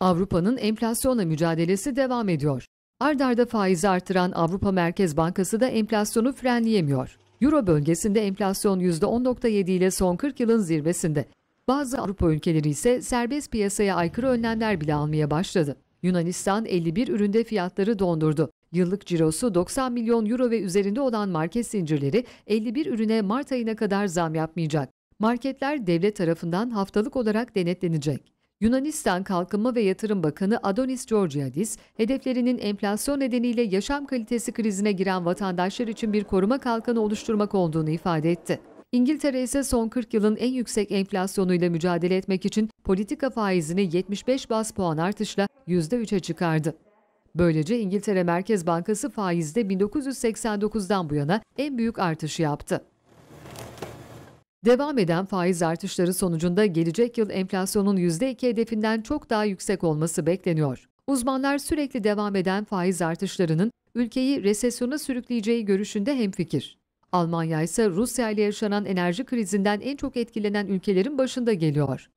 Avrupa'nın enflasyonla mücadelesi devam ediyor. Ardarda faizi artıran Avrupa Merkez Bankası da enflasyonu frenleyemiyor. Euro bölgesinde enflasyon %10.7 ile son 40 yılın zirvesinde. Bazı Avrupa ülkeleri ise serbest piyasaya aykırı önlemler bile almaya başladı. Yunanistan 51 üründe fiyatları dondurdu. Yıllık cirosu 90 milyon euro ve üzerinde olan market zincirleri 51 ürüne Mart ayına kadar zam yapmayacak. Marketler devlet tarafından haftalık olarak denetlenecek. Yunanistan Kalkınma ve Yatırım Bakanı Adonis Georgiadis, hedeflerinin enflasyon nedeniyle yaşam kalitesi krizine giren vatandaşlar için bir koruma kalkanı oluşturmak olduğunu ifade etti. İngiltere ise son 40 yılın en yüksek enflasyonuyla mücadele etmek için politika faizini 75 bas puan artışla %3'e çıkardı. Böylece İngiltere Merkez Bankası faizde 1989'dan bu yana en büyük artışı yaptı. Devam eden faiz artışları sonucunda gelecek yıl enflasyonun %2 hedefinden çok daha yüksek olması bekleniyor. Uzmanlar sürekli devam eden faiz artışlarının ülkeyi resesyona sürükleyeceği görüşünde hemfikir. Almanya ise Rusya ile yaşanan enerji krizinden en çok etkilenen ülkelerin başında geliyor.